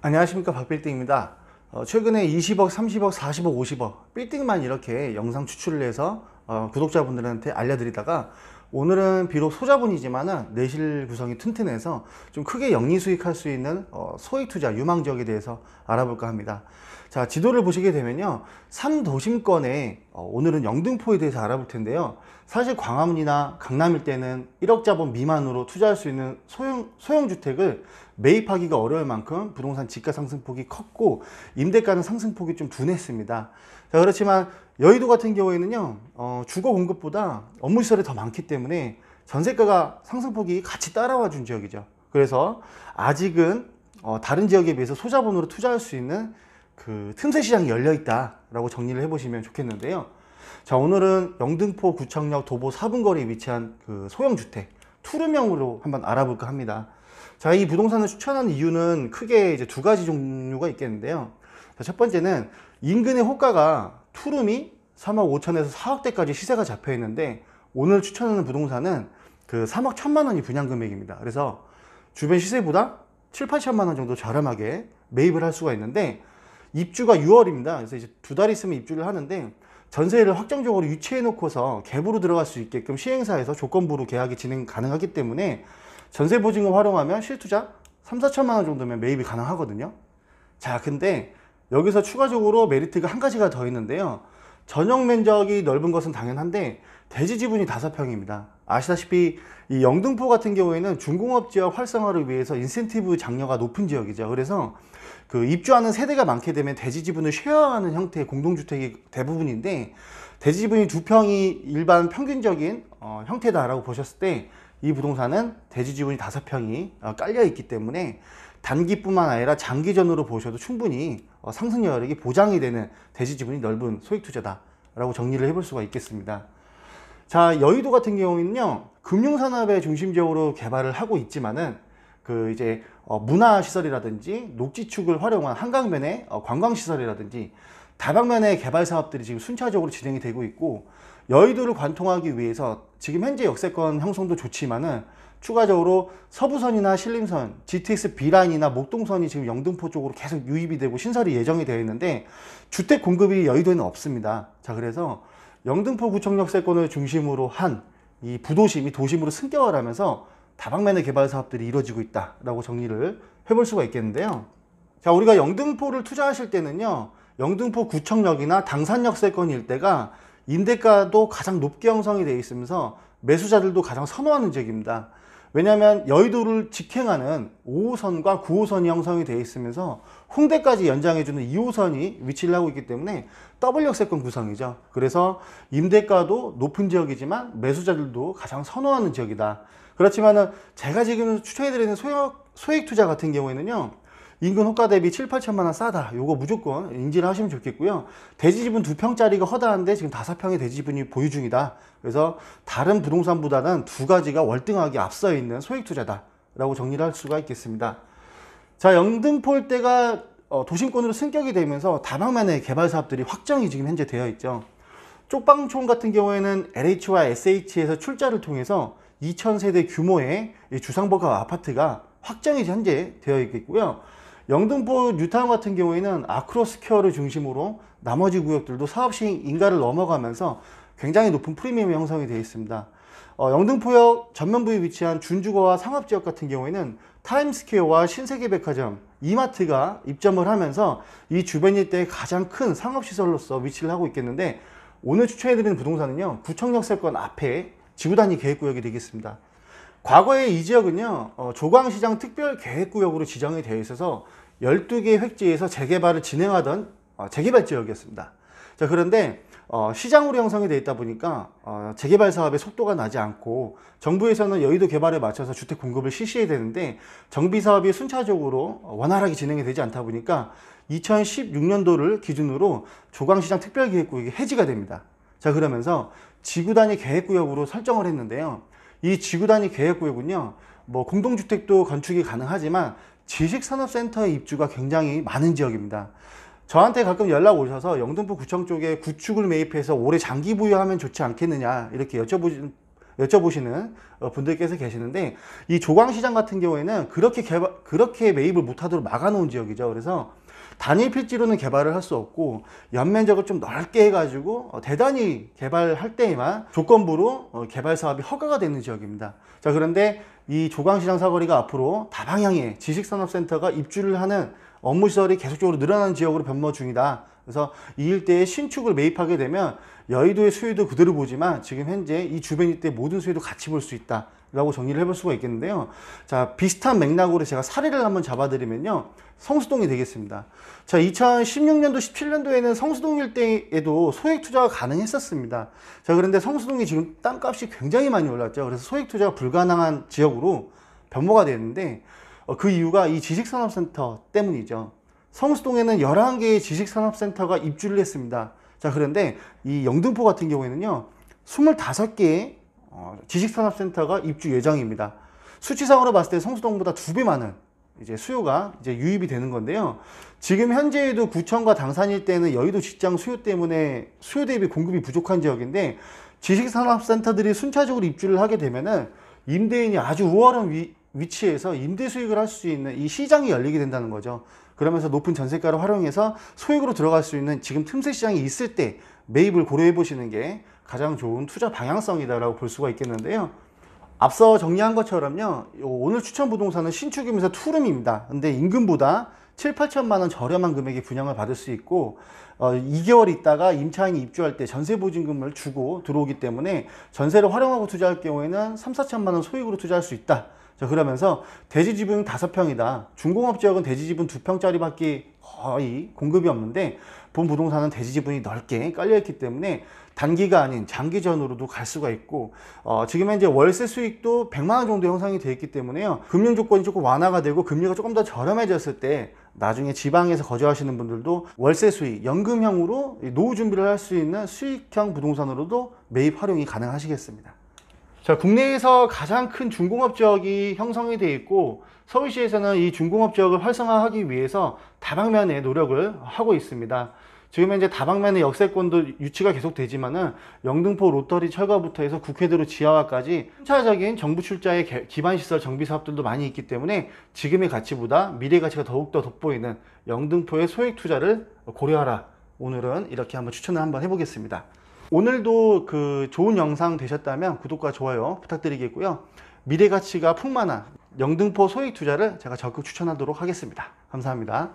안녕하십니까 박빌딩입니다 어, 최근에 20억 30억 40억 50억 빌딩만 이렇게 영상 추출을 해서 어, 구독자분들한테 알려드리다가 오늘은 비록 소자본이지만 내실 구성이 튼튼해서 좀 크게 영리 수익할 수 있는 어, 소액 투자 유망 지역에 대해서 알아볼까 합니다. 자 지도를 보시게 되면요 3도심권에 어, 오늘은 영등포에 대해서 알아볼 텐데요 사실 광화문이나 강남일 때는 1억 자본 미만으로 투자할 수 있는 소형, 소형주택을 매입하기가 어려울 만큼 부동산 집가 상승폭이 컸고 임대가는 상승폭이 좀 둔했습니다 자 그렇지만 여의도 같은 경우에는요 어, 주거 공급보다 업무 시설이 더 많기 때문에 전세가가 상승폭이 같이 따라와 준 지역이죠 그래서 아직은 어, 다른 지역에 비해서 소자본으로 투자할 수 있는 그 틈새 시장이 열려 있다 라고 정리를 해보시면 좋겠는데요 자 오늘은 영등포 구청역 도보 4분 거리에 위치한 그 소형주택 투르명으로 한번 알아볼까 합니다 자 이 부동산을 추천하는 이유는 크게 이제 두 가지 종류가 있겠는데요 자, 첫 번째는 인근의 호가가 푸름이 3억 5천에서 4억대까지 시세가 잡혀 있는데 오늘 추천하는 부동산은 그 3억 1천만 원이 분양 금액입니다. 그래서 주변 시세보다 7, 8천만 원 정도 저렴하게 매입을 할 수가 있는데 입주가 6월입니다. 그래서 이제 두 달 있으면 입주를 하는데 전세를 확정적으로 유치해 놓고서 갭으로 들어갈 수 있게끔 시행사에서 조건부로 계약이 진행 가능하기 때문에 전세 보증금 활용하면 실투자 3, 4천만 원 정도면 매입이 가능하거든요. 자, 근데 여기서 추가적으로 메리트가 한 가지가 더 있는데요. 전용 면적이 넓은 것은 당연한데 대지 지분이 5평입니다. 아시다시피 이 영등포 같은 경우에는 중공업 지역 활성화를 위해서 인센티브 장려가 높은 지역이죠. 그래서 그 입주하는 세대가 많게 되면 대지 지분을 쉐어하는 형태의 공동주택이 대부분인데 대지 지분이 2평이 일반 평균적인 어, 형태다라고 보셨을 때 이 부동산은 대지 지분이 5평이 어, 깔려 있기 때문에 단기뿐만 아니라 장기전으로 보셔도 충분히 어, 상승 여력이 보장이 되는 대지 지분이 넓은 소액 투자다라고 정리를 해볼 수가 있겠습니다. 자, 여의도 같은 경우는요, 금융산업에 중심적으로 개발을 하고 있지만은 그 이제 어, 문화시설이라든지 녹지축을 활용한 한강변의 어, 관광시설이라든지 다방면의 개발 사업들이 지금 순차적으로 진행이 되고 있고 여의도를 관통하기 위해서 지금 현재 역세권 형성도 좋지만은 추가적으로 서부선이나 신림선, GTX B라인이나 목동선이 지금 영등포 쪽으로 계속 유입이 되고 신설이 예정이 되어 있는데 주택 공급이 여의도에는 없습니다. 자 그래서 영등포 구청역세권을 중심으로 한 이 부도심이 도심으로 승격을 하면서 다방면의 개발 사업들이 이루어지고 있다라고 정리를 해볼 수가 있겠는데요. 자 우리가 영등포를 투자하실 때는요. 영등포 구청역이나 당산역세권 일대가 임대가도 가장 높게 형성이 되어 있으면서 매수자들도 가장 선호하는 지역입니다. 왜냐하면 여의도를 직행하는 5호선과 9호선이 형성이 되어 있으면서 홍대까지 연장해주는 2호선이 위치를 하고 있기 때문에 W역세권 구성이죠. 그래서 임대가도 높은 지역이지만 매수자들도 가장 선호하는 지역이다. 그렇지만은 제가 지금 추천해드리는 소액, 소액 투자 같은 경우에는요. 인근 호가 대비 7, 8천만 원 싸다. 요거 무조건 인지를 하시면 좋겠고요. 대지 지분 2평짜리가 허다한데 지금 5평의 대지 지분이 보유 중이다. 그래서 다른 부동산보다는 두 가지가 월등하게 앞서 있는 소액 투자다. 라고 정리를 할 수가 있겠습니다. 자, 영등폴대가 포 어, 도심권으로 승격이 되면서 다방면의 개발 사업들이 확정이 지금 현재 되어 있죠. 쪽방촌 같은 경우에는 LH와 SH에서 출자를 통해서 2,000세대 규모의 주상복합 아파트가 확정이 현재 되어 있겠고요. 영등포 뉴타운 같은 경우에는 아크로스퀘어를 중심으로 나머지 구역들도 사업시행 인가를 넘어가면서 굉장히 높은 프리미엄이 형성이 되어 있습니다. 어, 영등포역 전면부에 위치한 준주거와 상업지역 같은 경우에는 타임스퀘어와 신세계백화점, 이마트가 입점을 하면서 이 주변 일대의 가장 큰 상업시설로서 위치를 하고 있겠는데 오늘 추천해드리는 부동산은요 구청역 세권 앞에 지구단위 계획구역이 되겠습니다. 과거에 이 지역은요 어, 조광시장 특별계획구역으로 지정이 되어 있어서 12개의 획지에서 재개발을 진행하던 어, 재개발 지역이었습니다. 자 그런데 어, 시장으로 형성이 되어 있다 보니까 어, 재개발 사업의 속도가 나지 않고 정부에서는 여의도 개발에 맞춰서 주택 공급을 실시해야 되는데 정비 사업이 순차적으로 원활하게 진행이 되지 않다 보니까 2016년도를 기준으로 조광시장 특별계획구역이 해지가 됩니다. 자 그러면서 지구단위 계획구역으로 설정을 했는데요. 이 지구단위 계획구역은요뭐 공동주택도 건축이 가능하지만 지식산업센터의 입주가 굉장히 많은 지역입니다. 저한테 가끔 연락 오셔서 영등포 구청 쪽에 구축을 매입해서 올해 장기 부여하면 좋지 않겠느냐 이렇게 여쭤보시는 여쭤보시는 어, 분들께서 계시는데 이 조광시장 같은 경우에는 그렇게 개발, 그렇게 매입을 못하도록 막아놓은 지역이죠. 그래서 단일 필지로는 개발을 할 수 없고 연면적을 좀 넓게 해가지고 어, 대단히 개발할 때에만 조건부로 어, 개발 사업이 허가가 되는 지역입니다. 자 그런데 이 조광시장 사거리가 앞으로 다방향의 지식산업센터가 입주를 하는 업무시설이 계속적으로 늘어나는 지역으로 변모 중이다. 그래서 이 일대에 신축을 매입하게 되면 여의도의 수요도 그대로 보지만 지금 현재 이 주변 일대 모든 수요도 같이 볼 수 있다. 라고 정리를 해볼 수가 있겠는데요 자 비슷한 맥락으로 제가 사례를 한번 잡아드리면요 성수동이 되겠습니다 자 2016년도 17년도에는 성수동 일대에도 소액 투자가 가능했었습니다 자 그런데 성수동이 지금 땅값이 굉장히 많이 올랐죠 그래서 소액 투자가 불가능한 지역으로 변모가 되는데 어, 그 이유가 이 지식산업센터 때문이죠 성수동에는 11개의 지식산업센터가 입주를 했습니다 자 그런데 이 영등포 같은 경우에는요 25개의 어, 지식산업센터가 입주 예정입니다. 수치상으로 봤을 때 성수동보다 두 배 많은 이제 수요가 이제 유입이 되는 건데요. 지금 현재에도 구청과 당산 일때는 여의도 직장 수요 때문에 수요 대비 공급이 부족한 지역인데 지식산업센터들이 순차적으로 입주를 하게 되면은 임대인이 아주 우월한 위, 위치에서 임대 수익을 할 수 있는 이 시장이 열리게 된다는 거죠. 그러면서 높은 전세가를 활용해서 소액으로 들어갈 수 있는 지금 틈새 시장이 있을 때 매입을 고려해 보시는 게 가장 좋은 투자 방향성이다라고 볼 수가 있겠는데요. 앞서 정리한 것처럼요. 오늘 추천 부동산은 신축이면서 투룸입니다. 근데 임금보다 7, 8천만 원 저렴한 금액의 분양을 받을 수 있고 어, 2개월 있다가 임차인이 입주할 때 전세 보증금을 주고 들어오기 때문에 전세를 활용하고 투자할 경우에는 3, 4천만 원 소액으로 투자할 수 있다. 자 그러면서 대지 지분 5평이다. 중공업 지역은 대지 지분 2평짜리밖에 거의 공급이 없는데 본 부동산은 대지 지분이 넓게 깔려있기 때문에 단기가 아닌 장기전으로도 갈 수가 있고 어, 지금 현재 월세 수익도 100만 원 정도 형성이 되어 있기 때문에요. 금융 조건이 조금 완화가 되고 금리가 조금 더 저렴해졌을 때 나중에 지방에서 거주하시는 분들도 월세 수익, 연금형으로 노후 준비를 할 수 있는 수익형 부동산으로도 매입 활용이 가능하시겠습니다. 자, 국내에서 가장 큰 중공업 지역이 형성이 돼 있고 서울시에서는 이 중공업 지역을 활성화하기 위해서 다방면에 노력을 하고 있습니다. 지금 현재 다방면의 역세권도 유치가 계속되지만은 영등포 로터리 철거부터 해서 국회대로 지하화까지 순차적인 정부 출자의 기반시설 정비 사업들도 많이 있기 때문에 지금의 가치보다 미래 가치가 더욱더 돋보이는 영등포의 소액 투자를 고려하라. 오늘은 이렇게 한번 추천을 한번 해보겠습니다. 오늘도 그 좋은 영상 되셨다면 구독과 좋아요 부탁드리겠고요. 미래 가치가 풍만한 영등포 소액 투자를 제가 적극 추천하도록 하겠습니다. 감사합니다.